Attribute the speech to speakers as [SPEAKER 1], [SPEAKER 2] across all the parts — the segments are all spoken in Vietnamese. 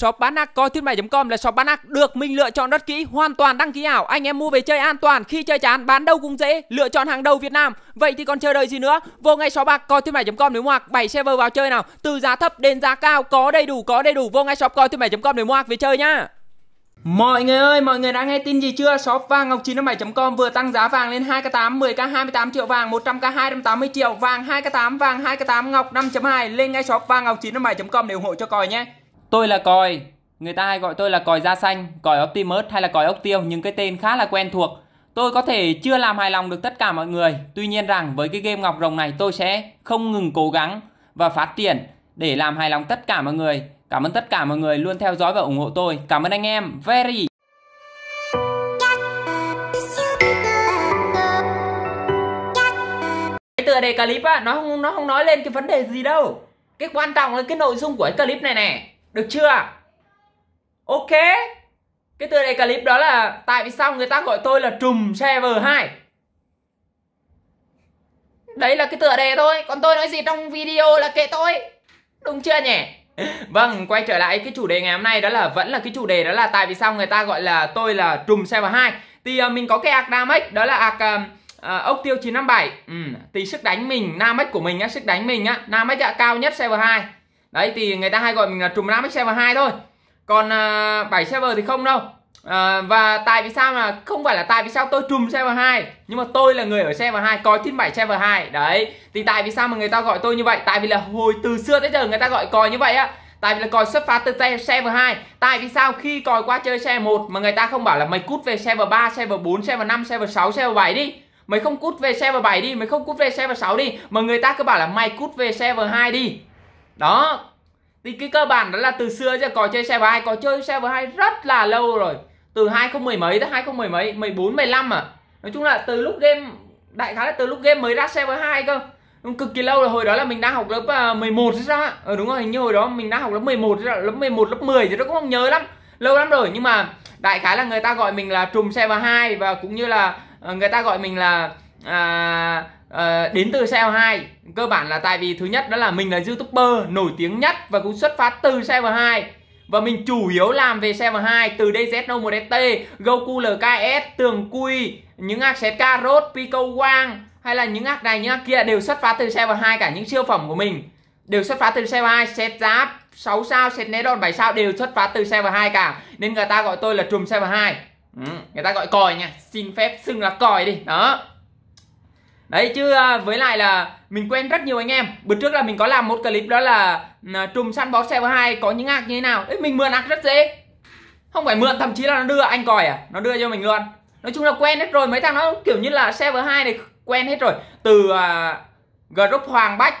[SPEAKER 1] Shop bán ác coi thuyết mày.com là shop bán ác được mình lựa chọn rất kỹ, hoàn toàn đăng ký ảo. Anh em mua về chơi an toàn, khi chơi chán bán đâu cũng dễ, lựa chọn hàng đầu Việt Nam. Vậy thì còn chờ đợi gì nữa? Vô ngay shop bạc coi thuyết mày.com để mua hàng, 7 server vào chơi nào, từ giá thấp đến giá cao có đầy đủ có đầy đủ. Vô ngay shop coi thuyết mày.com để mua hàng về chơi nhá. Mọi người ơi, mọi người đã nghe tin gì chưa? Shop vàng ngọc 957.com vừa tăng giá vàng lên 2k8, 10k 28 triệu vàng, 100k 280 triệu vàng, 2k8 vàng, 2k8 ngọc 5.2 lên ngay shop vàng ngọc 957.com để ủng hộ cho còi nhé. Tôi là còi, người ta hay gọi tôi là còi da xanh, còi Optimus hay là còi ốc tiêu, những cái tên khá là quen thuộc. Tôi có thể chưa làm hài lòng được tất cả mọi người, tuy nhiên rằng với cái game ngọc rồng này tôi sẽ không ngừng cố gắng và phát triển để làm hài lòng tất cả mọi người. Cảm ơn tất cả mọi người luôn theo dõi và ủng hộ tôi. Cảm ơn anh em. Very cái tựa đề clip á nó không nó không nói lên cái vấn đề gì đâu cái quan trọng là cái nội dung của cái clip này nè được chưa? Ok. Cái tựa đề clip đó là tại vì sao người ta gọi tôi là trùm server 2. Đấy là cái tựa đề thôi, còn tôi nói gì trong video là kệ tôi. Đúng chưa nhỉ? vâng, quay trở lại cái chủ đề ngày hôm nay đó là vẫn là cái chủ đề đó là tại vì sao người ta gọi là tôi là trùm server 2. Thì uh, mình có cái ạc Damic đó là ạc à, ờ, ờ, ốc tiêu 957 ừ. thì sức đánh mình Namex của mình á sức đánh mình á Namex cao nhất server 2 đấy thì người ta hay gọi mình là trùm nam server hai thôi còn à, bảy 7 server thì không đâu à, và tại vì sao mà không phải là tại vì sao tôi trùm server hai nhưng mà tôi là người ở server hai có tin 7 server hai đấy thì tại vì sao mà người ta gọi tôi như vậy tại vì là hồi từ xưa tới giờ người ta gọi còi như vậy á tại vì là còi xuất phát từ server hai tại vì sao khi còi qua chơi server một mà người ta không bảo là mày cút về server 3 server 4 server 5 server 6 server bảy đi mày không cút về server 7 đi mày không cút về server 6 đi mà người ta cứ bảo là mày cút về server 2 đi đó thì cái cơ bản đó là từ xưa giờ có chơi server 2 có chơi server 2 rất là lâu rồi từ 2010 mấy tới 2010 mấy 14 15 à nói chung là từ lúc game đại khái là từ lúc game mới ra server 2 cơ cực kỳ lâu rồi hồi đó là mình đang học lớp 11 ờ, hay sao ạ ừ, ờ, đúng rồi hình như hồi đó mình đang học lớp 11 lớp 11 lớp 10 thì nó cũng không nhớ lắm lâu lắm rồi nhưng mà đại khái là người ta gọi mình là trùm xe và hai và cũng như là ờ, người ta gọi mình là à, uh, đến từ CL2 cơ bản là tại vì thứ nhất đó là mình là youtuber nổi tiếng nhất và cũng xuất phát từ CL2 và mình chủ yếu làm về server 2 từ DZO 1 st Goku LKS, Tường Quy, những hạt xét Carrot, Pico Wang hay là những hạt này những hạt kia đều xuất phát từ server 2 cả những siêu phẩm của mình đều xuất phát từ server 2, xét giáp 6 sao, xét né đòn 7 sao đều xuất phát từ server 2 cả nên người ta gọi tôi là trùm server 2. Ừ, người ta gọi còi nha, xin phép xưng là còi đi. Đó đấy chứ à, với lại là mình quen rất nhiều anh em bữa trước là mình có làm một clip đó là ừ, trùm săn bó server hai có những ạc như thế nào Ê, mình mượn ạc rất dễ không phải mượn thậm chí là nó đưa anh còi à nó đưa cho mình luôn nói chung là quen hết rồi mấy thằng nó kiểu như là server hai này quen hết rồi từ uh, group hoàng bách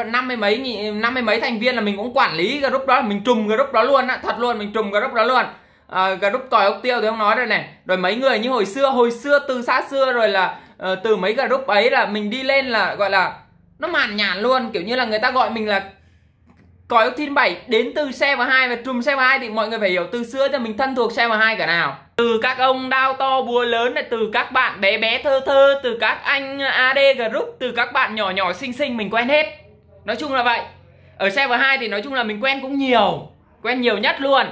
[SPEAKER 1] uh, năm mươi mấy năm mươi mấy thành viên là mình cũng quản lý group đó mình trùm group đó luôn á thật luôn mình trùm group đó luôn uh, group tỏi ốc tiêu thì không nói rồi này rồi mấy người như hồi xưa hồi xưa từ xa xưa rồi là Ờ, từ mấy group ấy là mình đi lên là gọi là nó màn nhàn luôn kiểu như là người ta gọi mình là còi ốc thiên bảy đến từ xe và hai và trùm xe và hai thì mọi người phải hiểu từ xưa cho mình thân thuộc xe và hai cả nào từ các ông đao to búa lớn này từ các bạn bé bé thơ thơ từ các anh ad group từ các bạn nhỏ nhỏ xinh xinh mình quen hết nói chung là vậy ở xe và hai thì nói chung là mình quen cũng nhiều quen nhiều nhất luôn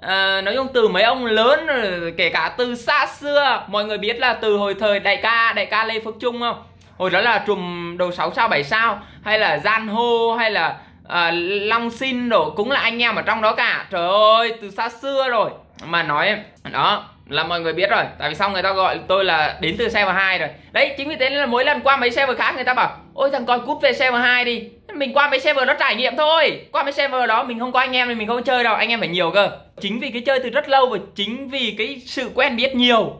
[SPEAKER 1] à, nói chung từ mấy ông lớn ờ, kể cả từ xa xưa mọi người biết là từ hồi thời đại ca đại ca lê phước trung không hồi đó là trùm đầu 6 sao 7 sao hay là gian hô hay là à, long xin đổ cũng là anh em ở trong đó cả trời ơi từ xa xưa rồi mà nói đó là mọi người biết rồi tại vì sao người ta gọi tôi là đến từ server hai rồi đấy chính vì thế là mỗi lần qua mấy server khác người ta bảo ôi thằng con cút về server hai đi mình qua mấy server đó trải nghiệm thôi qua mấy server đó mình không có anh em thì mình không chơi đâu anh em phải nhiều cơ chính vì cái chơi từ rất lâu và chính vì cái sự quen biết nhiều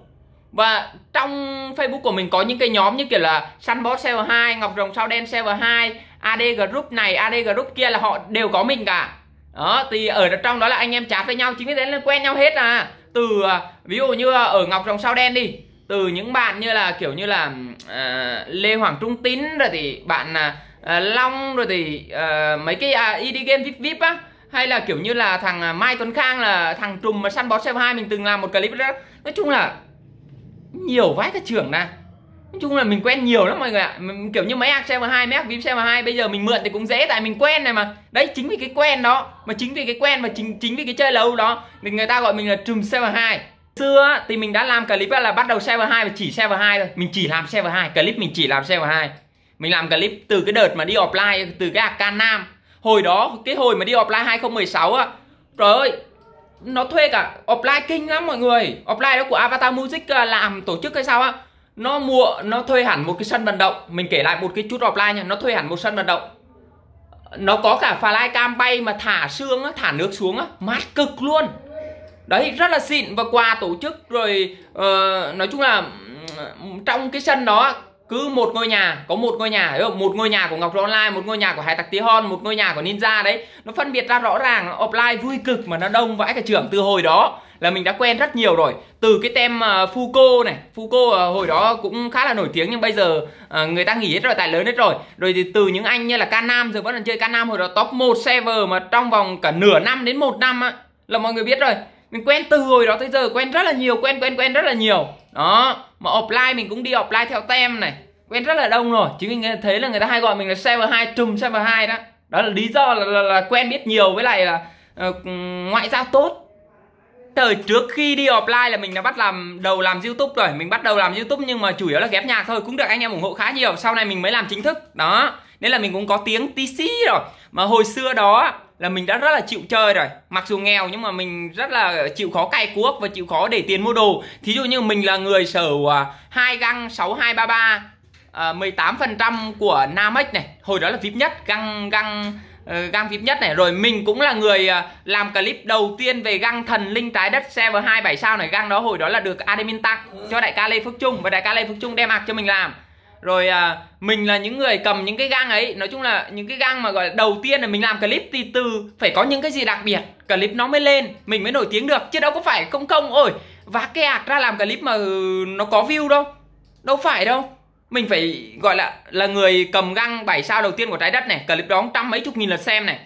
[SPEAKER 1] và trong Facebook của mình có những cái nhóm như kiểu là săn bó server 2, Ngọc Rồng Sao Đen server 2, AD group này, AD group kia là họ đều có mình cả. Đó, thì ở trong đó là anh em chat với nhau chính vì thế là quen nhau hết à từ à, ví dụ như ở ngọc trong sao đen đi từ những bạn như là kiểu như là uh, lê hoàng trung tín rồi thì bạn uh, long rồi thì uh, mấy cái uh, id game vip vip á hay là kiểu như là thằng mai tuấn khang là thằng trùm mà săn bó xe hai mình từng làm một clip đó nói chung là nhiều vãi các trưởng nè nói chung là mình quen nhiều lắm mọi người ạ mình, kiểu như máy xe mà hai mét vip xe mà hai bây giờ mình mượn thì cũng dễ tại mình quen này mà đấy chính vì cái quen đó mà chính vì cái quen và chính chính vì cái chơi lâu đó thì người ta gọi mình là trùm xe mà hai xưa thì mình đã làm clip là bắt đầu xe vào hai và chỉ xe vào hai thôi mình chỉ làm xe vào hai clip mình chỉ làm xe vào hai mình làm clip từ cái đợt mà đi offline từ cái AK Nam hồi đó cái hồi mà đi offline 2016 á trời ơi nó thuê cả offline kinh lắm mọi người offline đó của Avatar Music à, làm tổ chức hay sao á nó mua nó thuê hẳn một cái sân vận động mình kể lại một cái chút offline nha nó thuê hẳn một sân vận động nó có cả pha lai cam bay mà thả xương á, thả nước xuống á, mát cực luôn đấy rất là xịn và quà tổ chức rồi uh, nói chung là trong cái sân đó cứ một ngôi nhà có một ngôi nhà hiểu không? một ngôi nhà của ngọc Rô online một ngôi nhà của hải tặc tí hon một ngôi nhà của ninja đấy nó phân biệt ra rõ ràng offline vui cực mà nó đông vãi cả trưởng từ hồi đó là mình đã quen rất nhiều rồi từ cái tem uh, ờ, Fuco này Fuco uh, ờ, hồi đó cũng khá là nổi tiếng nhưng bây giờ uh, người ta nghỉ hết rồi tài lớn hết rồi rồi thì từ những anh như là Canam rồi vẫn còn chơi Canam hồi đó top 1 server mà trong vòng cả nửa năm đến một năm á là mọi người biết rồi mình quen từ hồi đó tới giờ quen rất là nhiều quen quen quen rất là nhiều đó mà offline mình cũng đi offline theo tem này quen rất là đông rồi chính vì thấy là người ta hay gọi mình là server hai trùm server hai đó đó là lý do là, là, là quen biết nhiều với lại là uh, ngoại giao tốt thời trước khi đi offline là mình đã bắt làm đầu làm youtube rồi mình bắt đầu làm youtube nhưng mà chủ yếu là ghép nhạc thôi cũng được anh em ủng hộ khá nhiều sau này mình mới làm chính thức đó nên là mình cũng có tiếng tí xí rồi mà hồi xưa đó là mình đã rất là chịu chơi rồi mặc dù nghèo nhưng mà mình rất là chịu khó cày cuốc và chịu khó để tiền mua đồ thí dụ như mình là người sở à, hai găng sáu hai ba 6233 à, 18% của Namex này hồi đó là vip nhất găng găng ờ, găng vip nhất này rồi mình cũng là người à, làm clip đầu tiên về găng thần linh trái đất hai bảy sao này găng đó hồi đó là được admin tặng cho đại ca Lê Phước Trung và đại ca Lê Phước Trung đem ạc cho mình làm rồi à, mình là những người cầm những cái gang ấy nói chung là những cái gang mà gọi là đầu tiên là mình làm clip thì từ phải có những cái gì đặc biệt clip nó mới lên mình mới nổi tiếng được chứ đâu có phải công công ôi vá cái ạc ra làm clip mà ừ, nó có view đâu đâu phải đâu mình phải gọi là là người cầm găng 7 sao đầu tiên của trái đất này clip đó trăm mấy chục nghìn lượt xem này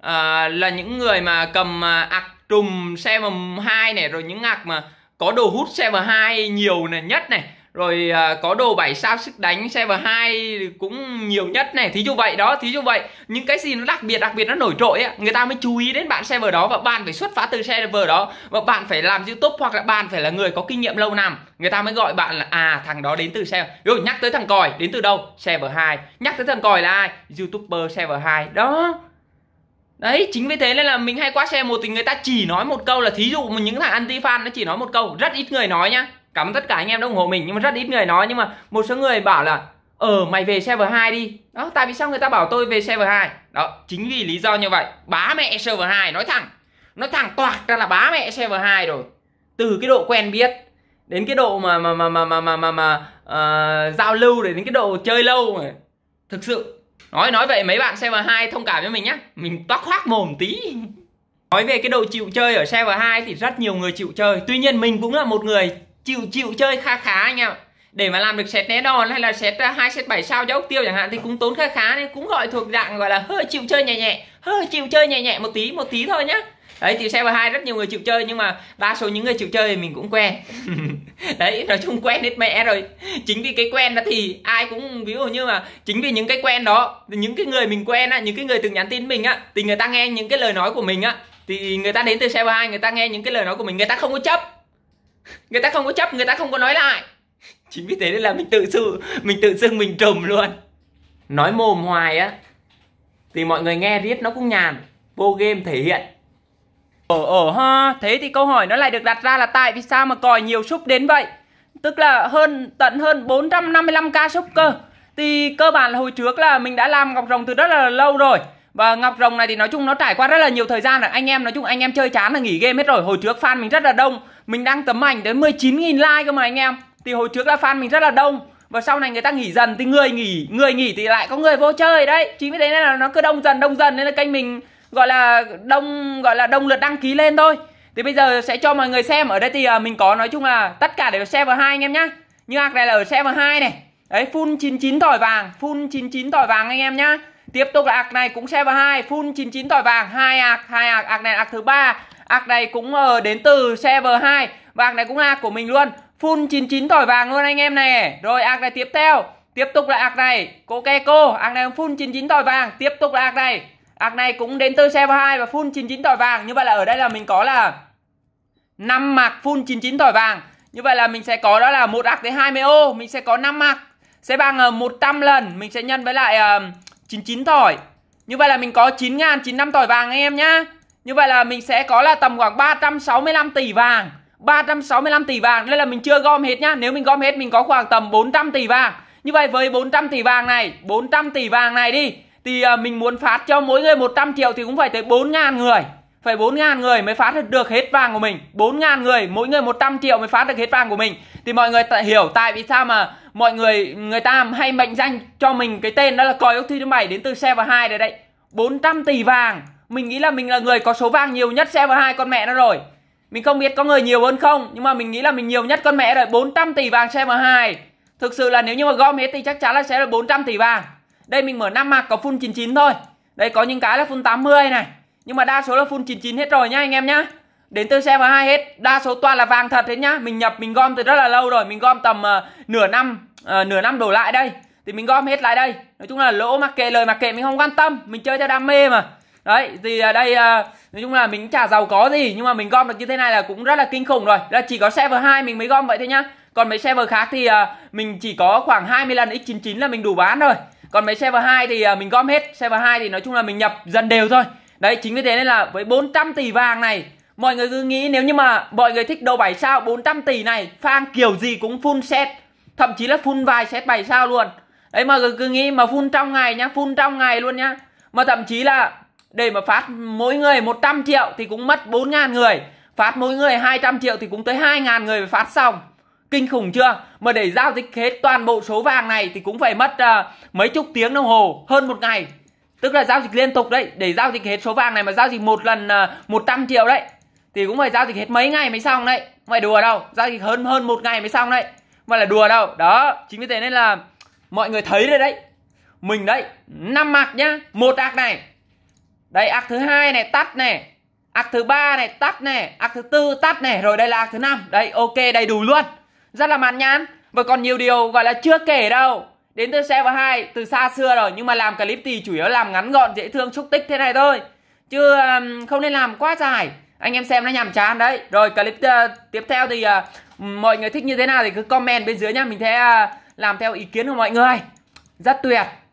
[SPEAKER 1] à, là những người mà cầm à, ạc trùm xe m hai này rồi những ạc mà có đồ hút xe m hai nhiều này nhất này rồi à, có đồ 7 sao sức đánh server 2 cũng nhiều nhất này thí dụ vậy đó thí dụ vậy những cái gì nó đặc biệt đặc biệt nó nổi trội ấy, người ta mới chú ý đến bạn server đó và bạn phải xuất phát từ server đó và bạn phải làm youtube hoặc là bạn phải là người có kinh nghiệm lâu năm người ta mới gọi bạn là à thằng đó đến từ server rồi nhắc tới thằng còi đến từ đâu server 2 nhắc tới thằng còi là ai youtuber server 2 đó Đấy, chính vì thế nên là mình hay quá xe một thì người ta chỉ nói một câu là thí dụ những thằng anti fan nó chỉ nói một câu, rất ít người nói nhá cảm ơn tất cả anh em đã ủng hộ mình nhưng mà rất ít người nói nhưng mà một số người bảo là ờ mày về server 2 đi đó tại vì sao người ta bảo tôi về server 2 đó chính vì lý do như vậy bá mẹ server 2 nói thẳng nói thẳng toạc ra là bá mẹ server 2 rồi từ cái độ quen biết đến cái độ mà mà mà mà mà mà mà, mà uh, giao lưu để đến cái độ chơi lâu mà. thực sự nói nói vậy mấy bạn server 2 thông cảm với mình nhá mình toát khoác mồm tí nói về cái độ chịu chơi ở server 2 thì rất nhiều người chịu chơi tuy nhiên mình cũng là một người chịu chịu chơi kha khá anh em để mà làm được xét né đòn hay là xét hai xét bảy sao cho ốc tiêu chẳng hạn thì cũng tốn kha khá nên cũng gọi thuộc dạng gọi là hơi chịu chơi nhẹ nhẹ hơi chịu chơi nhẹ nhẹ một tí một tí thôi nhá đấy thì xe và hai rất nhiều người chịu chơi nhưng mà đa số những người chịu chơi thì mình cũng quen đấy nói chung quen hết mẹ rồi chính vì cái quen đó thì ai cũng ví dụ như mà chính vì những cái quen đó những cái người mình quen á những cái người từng nhắn tin mình á thì người ta nghe những cái lời nói của mình á thì người ta đến từ xe và hai người ta nghe những cái lời nói của mình người ta không có chấp người ta không có chấp người ta không có nói lại chính vì thế nên là mình tự sự mình tự xưng mình trùm luôn nói mồm hoài á thì mọi người nghe riết nó cũng nhàn vô game thể hiện ở ở ha, thế thì câu hỏi nó lại được đặt ra là tại vì sao mà còi nhiều súp đến vậy? Tức là hơn tận hơn 455 ca súp cơ. Thì cơ bản là hồi trước là mình đã làm ngọc rồng từ rất là lâu rồi và ngọc rồng này thì nói chung nó trải qua rất là nhiều thời gian rồi anh em nói chung anh em chơi chán là nghỉ game hết rồi hồi trước fan mình rất là đông mình đang tấm ảnh tới 19.000 like cơ mà anh em thì hồi trước là fan mình rất là đông và sau này người ta nghỉ dần thì người nghỉ người nghỉ thì lại có người vô chơi đấy chính vì thế nên là nó cứ đông dần đông dần nên là kênh mình gọi là đông gọi là đông lượt đăng ký lên thôi thì bây giờ sẽ cho mọi người xem ở đây thì à, mình có nói chung là tất cả đều vào hai anh em nhá như hạc này là ở xem vào hai này đấy full 99 tỏi vàng full 99 tỏi vàng anh em nhá Tiếp tục là ạc này cũng xe vào hai full 99 tỏi vàng, hai ạc, hai ạc, ạc này là ạc thứ ba. Ạc này cũng ờ, đến từ xe vờ 2 và ạc này cũng là ạc của mình luôn. Full 99 tỏi vàng luôn anh em này. Rồi ạc này tiếp theo. Tiếp tục là ạc này, cô ke cô, ạc này full 99 tỏi vàng, tiếp tục là ạc này. Ạc này cũng đến từ xe vờ 2 và full 99 tỏi vàng. Như vậy là ở đây là mình có là 5 mạc full 99 tỏi vàng. Như vậy là mình sẽ có đó là một ạc tới 20 ô, mình sẽ có 5 mạc. Sẽ bằng 100 ờ, lần, mình sẽ nhân với lại uh, 99 thỏi Như vậy là mình có 9.095 thỏi vàng anh em nhá. Như vậy là mình sẽ có là tầm khoảng 365 tỷ vàng. 365 tỷ vàng. Đây là mình chưa gom hết nhá. Nếu mình gom hết mình có khoảng tầm 400 tỷ vàng. Như vậy với 400 tỷ vàng này, 400 tỷ vàng này đi thì à, mình muốn phát cho mỗi người 100 triệu thì cũng phải tới 4.000 người phải 4.000 người mới phá được hết vàng của mình 4.000 người, mỗi người 100 triệu mới phá được hết vàng của mình Thì mọi người tại hiểu tại vì sao mà mọi người người ta hay mệnh danh cho mình cái tên đó là còi ốc thi thứ bảy đến từ xe và hai đấy đấy 400 tỷ vàng Mình nghĩ là mình là người có số vàng nhiều nhất xe và hai con mẹ nó rồi Mình không biết có người nhiều hơn không Nhưng mà mình nghĩ là mình nhiều nhất con mẹ rồi 400 tỷ vàng xe và hai Thực sự là nếu như mà gom hết thì chắc chắn là sẽ là 400 tỷ vàng Đây mình mở năm mạc có full 99 thôi Đây có những cái là full 80 này nhưng mà đa số là full 99 hết rồi nhá anh em nhá đến từ xe hai hết đa số toàn là vàng thật hết nhá mình nhập mình gom từ rất là lâu rồi mình gom tầm uh, nửa năm uh, nửa năm đổ lại đây thì mình gom hết lại đây nói chung là lỗ mặc kệ lời mặc kệ mình không quan tâm mình chơi theo đam mê mà đấy thì ở ờ, đây uh, nói chung là mình chả giàu có gì nhưng mà mình gom được như thế này là cũng rất là kinh khủng rồi là chỉ có xe server 2 mình mới gom vậy thôi nhá còn mấy xe server khác thì uh, mình chỉ có khoảng 20 lần x99 là mình đủ bán rồi còn mấy server 2 thì mình gom hết server 2 thì nói chung là mình nhập dần đều thôi Đấy chính vì thế nên là với 400 tỷ vàng này Mọi người cứ nghĩ nếu như mà mọi người thích đồ 7 sao 400 tỷ này Phang kiểu gì cũng full set Thậm chí là full vài set 7 sao luôn Đấy mọi người cứ nghĩ mà full trong ngày nhá Full trong ngày luôn nhá Mà thậm chí là để mà phát mỗi người 100 triệu thì cũng mất 4 ngàn người Phát mỗi người 200 triệu thì cũng tới 2 ngàn người phát xong Kinh khủng chưa? Mà để giao dịch hết toàn bộ số vàng này thì cũng phải mất uh, mấy chục tiếng đồng hồ, hơn một ngày tức là giao dịch liên tục đấy để giao dịch hết số vàng này mà giao dịch một lần uh, à, 100 triệu đấy thì cũng phải giao dịch hết mấy ngày mới xong đấy không phải đùa đâu giao dịch hơn hơn một ngày mới xong đấy mà là đùa đâu đó chính vì thế nên là mọi người thấy rồi đấy mình đấy năm mặt nhá một ạc này đây ạc thứ hai này tắt này ạc thứ ba này tắt này ạc thứ tư tắt này rồi đây là ạc thứ năm đây ok đầy đủ luôn rất là màn nhãn và còn nhiều điều gọi là chưa kể đâu Đến từ server 2 từ xa xưa rồi nhưng mà làm clip thì chủ yếu làm ngắn gọn dễ thương xúc tích thế này thôi. Chứ không nên làm quá dài. Anh em xem nó nhàm chán đấy. Rồi clip ờ, tiếp theo thì ờ, mọi người thích như thế nào thì cứ comment bên dưới nha. Mình sẽ ờ, làm theo ý kiến của mọi người. Rất tuyệt.